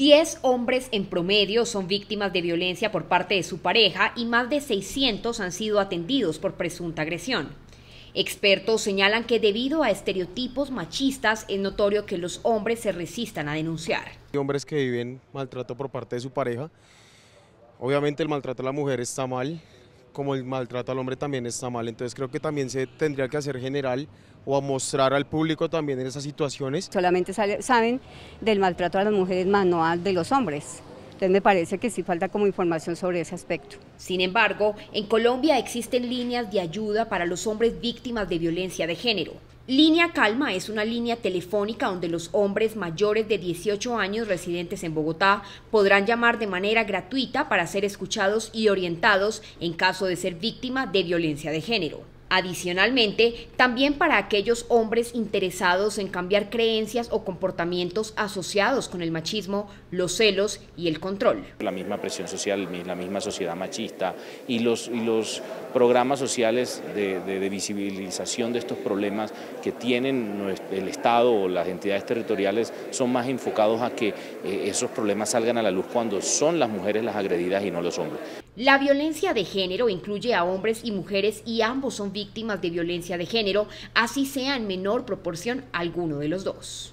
10 hombres en promedio son víctimas de violencia por parte de su pareja y más de 600 han sido atendidos por presunta agresión. Expertos señalan que debido a estereotipos machistas es notorio que los hombres se resistan a denunciar. Hay hombres que viven maltrato por parte de su pareja. Obviamente el maltrato a la mujer está mal, como el maltrato al hombre también está mal. Entonces creo que también se tendría que hacer general o mostrar al público también en esas situaciones. Solamente saben del maltrato a las mujeres, más no de los hombres. Entonces me parece que sí falta como información sobre ese aspecto. Sin embargo, en Colombia existen líneas de ayuda para los hombres víctimas de violencia de género. Línea Calma es una línea telefónica donde los hombres mayores de 18 años residentes en Bogotá podrán llamar de manera gratuita para ser escuchados y orientados en caso de ser víctima de violencia de género. Adicionalmente, también para aquellos hombres interesados en cambiar creencias o comportamientos asociados con el machismo, los celos y el control. La misma presión social, la misma sociedad machista y los, y los programas sociales de, visibilización de estos problemas que tienen el Estado o las entidades territoriales son más enfocados a que eh, esos problemas salgan a la luz cuando son las mujeres las agredidas y no los hombres. La violencia de género incluye a hombres y mujeres y ambos son víctimas víctimas de violencia de género, así sea en menor proporción alguno de los dos.